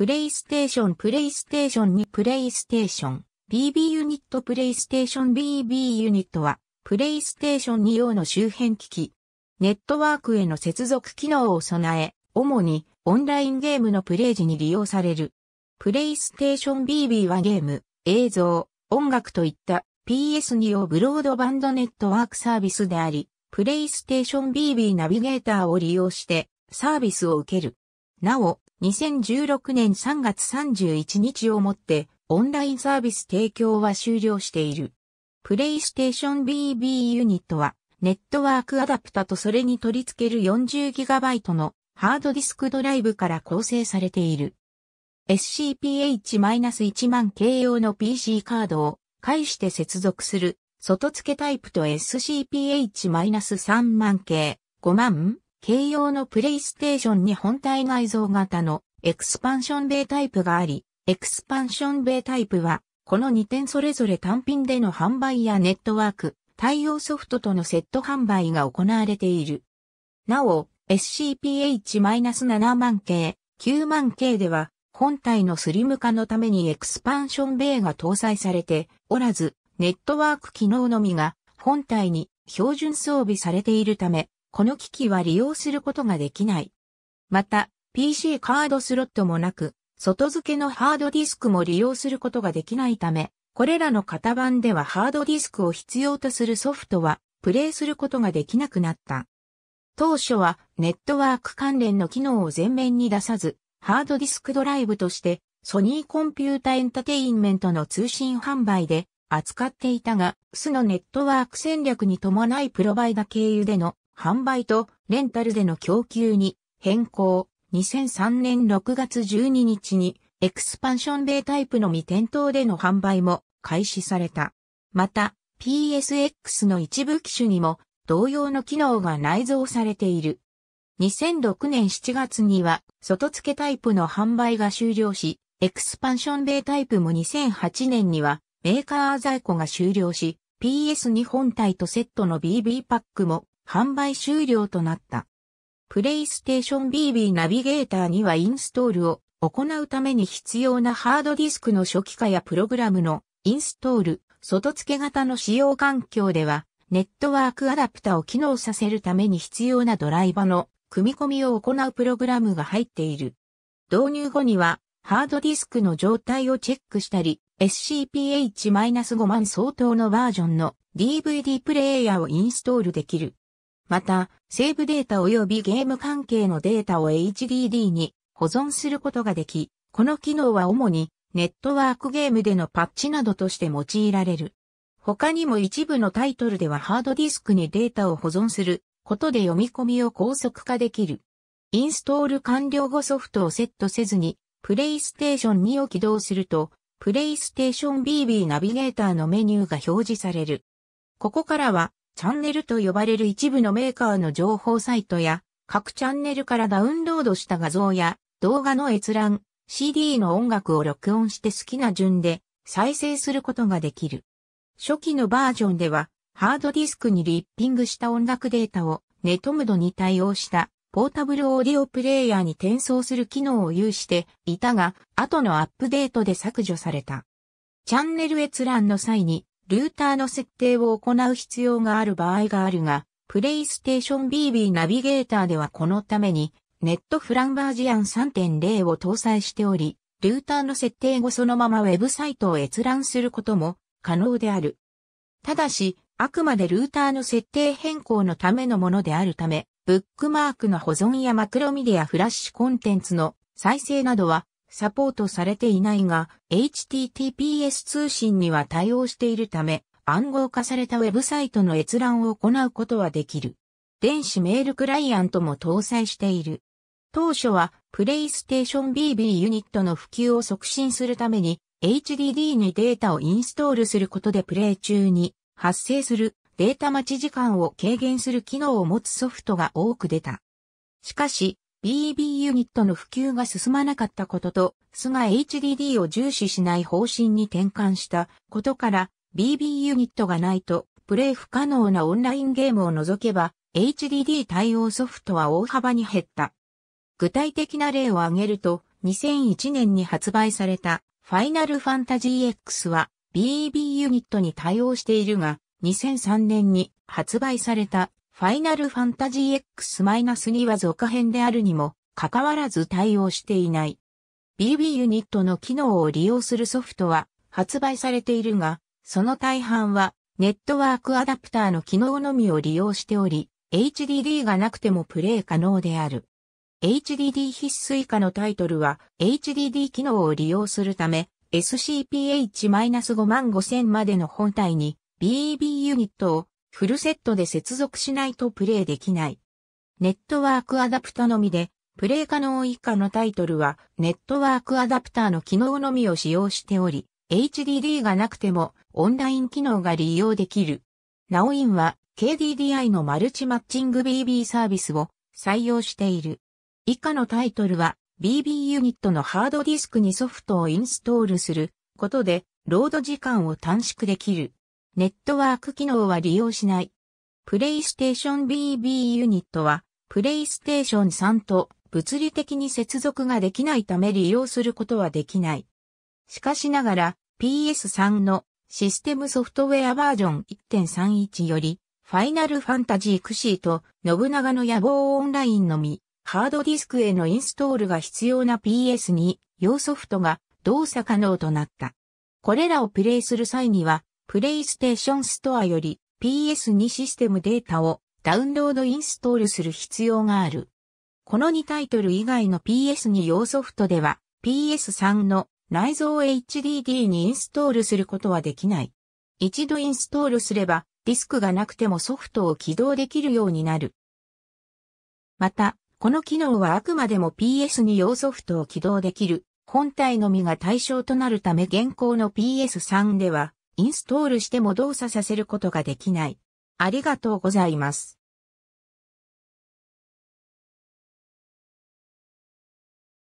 プレイステーションプレイステーション2プレイステーション BB ユニットプレイステーション BB ユニットはプレイステーション2用の周辺機器ネットワークへの接続機能を備え主にオンラインゲームのプレイ時に利用されるプレイステーション BB はゲーム映像音楽といった PS2 用ブロードバンドネットワークサービスでありプレイステーション BB ナビゲーターを利用してサービスを受けるなお、2016年3月31日をもって、オンラインサービス提供は終了している。プレイステーション BB ユニットは、ネットワークアダプタとそれに取り付ける 40GB のハードディスクドライブから構成されている。SCPH-1 0 0 0 k 用の PC カードを介して接続する外付けタイプと SCPH-3 0 k 5万軽用のプレイステーションに本体内蔵型のエクスパンションベイタイプがあり、エクスパンションベイタイプは、この2点それぞれ単品での販売やネットワーク、対応ソフトとのセット販売が行われている。なお、SCPH-7 万系、9万系では、本体のスリム化のためにエクスパンションベイが搭載されておらず、ネットワーク機能のみが本体に標準装備されているため、この機器は利用することができない。また、PC カードスロットもなく、外付けのハードディスクも利用することができないため、これらの型番ではハードディスクを必要とするソフトはプレイすることができなくなった。当初はネットワーク関連の機能を全面に出さず、ハードディスクドライブとしてソニーコンピュータエンタテインメントの通信販売で扱っていたが、巣のネットワーク戦略に伴いプロバイダ経由での販売とレンタルでの供給に変更。2003年6月12日にエクスパンションータイプのみ店頭での販売も開始された。また PSX の一部機種にも同様の機能が内蔵されている。2006年7月には外付けタイプの販売が終了し、エクスパンションータイプも2008年にはメーカー在庫が終了し、PS2 本体とセットの BB パックも販売終了となった。プレイステーション BB ナビゲーターにはインストールを行うために必要なハードディスクの初期化やプログラムのインストール、外付け型の使用環境では、ネットワークアダプタを機能させるために必要なドライバの組み込みを行うプログラムが入っている。導入後には、ハードディスクの状態をチェックしたり、SCPH-5 万相当のバージョンの DVD プレイヤーをインストールできる。また、セーブデータ及びゲーム関係のデータを HDD に保存することができ、この機能は主にネットワークゲームでのパッチなどとして用いられる。他にも一部のタイトルではハードディスクにデータを保存することで読み込みを高速化できる。インストール完了後ソフトをセットせずに、プレイステーション2を起動すると、プレイステーション BB ナビゲーターのメニューが表示される。ここからはチャンネルと呼ばれる一部のメーカーの情報サイトや、各チャンネルからダウンロードした画像や動画の閲覧、CD の音楽を録音して好きな順で再生することができる。初期のバージョンでは、ハードディスクにリッピングした音楽データをネトムドに対応したポータブルオーディオプレイヤーに転送する機能を有していたが、後のアップデートで削除された。チャンネル閲覧の際にルーターの設定を行う必要がある場合があるが、プレイステーション BB ナビゲーターではこのために、ネットフランバージアン3.0を搭載しており、ルーターの設定後そのままウェブサイトを閲覧することも可能である。ただし、あくまでルーターの設定変更のためのものであるため、ブックマークの保存やマクロメディアフラッシュコンテンツの再生などはサポートされていないが、HTTPS 通信には対応しているため、暗号化されたウェブサイトの閲覧を行うことはできる。電子メールクライアントも搭載している。当初は、プレイステーション BB ユニットの普及を促進するために、HDD にデータをインストールすることでプレイ中に発生するデータ待ち時間を軽減する機能を持つソフトが多く出た。しかし、BB ユニットの普及が進まなかったことと、スが HDD を重視しない方針に転換したことから、BB ユニットがないと、プレイ不可能なオンラインゲームを除けば、HDD 対応ソフトは大幅に減った。具体的な例を挙げると、2001年に発売された、ファイナルファンタジー X は、BB ユニットに対応しているが、2003年に発売されたファイナルファンタジー X-2 は続編であるにも、かかわらず対応していない。BB ユニットの機能を利用するソフトは発売されているが、その大半はネットワークアダプターの機能のみを利用しており、HDD がなくてもプレイ可能である。HDD 必須以下のタイトルは HDD 機能を利用するため SCPH-55000 までの本体に BB ユニットをフルセットで接続しないとプレイできない。ネットワークアダプタのみで、プレイ可能以下のタイトルは、ネットワークアダプターの機能のみを使用しており、HDD がなくても、オンライン機能が利用できる。ナオインは、KDDI のマルチマッチング BB サービスを採用している。以下のタイトルは、BB ユニットのハードディスクにソフトをインストールすることで、ロード時間を短縮できる。ネットワーク機能は利用しない。プレイステーション BB ユニットは、プレイステーション3と物理的に接続ができないため利用することはできない。しかしながら、PS3 のシステムソフトウェアバージョン1.31より、ファイナルファンタジークシーと信長の野望オンラインのみ、ハードディスクへのインストールが必要な PS2 用ソフトが動作可能となった。これらをプレイする際にはプレイステーションストアより PS2 システムデータをダウンロードインストールする必要がある。この2タイトル以外の PS2 用ソフトでは PS3 の内蔵 HDD にインストールすることはできない。一度インストールすればディスクがなくてもソフトを起動できるようになる。また、この機能はあくまでも PS2 用ソフトを起動できる本体のみが対象となるため現行の PS3 ではインストールしても動作させることができない。ありがとうございます。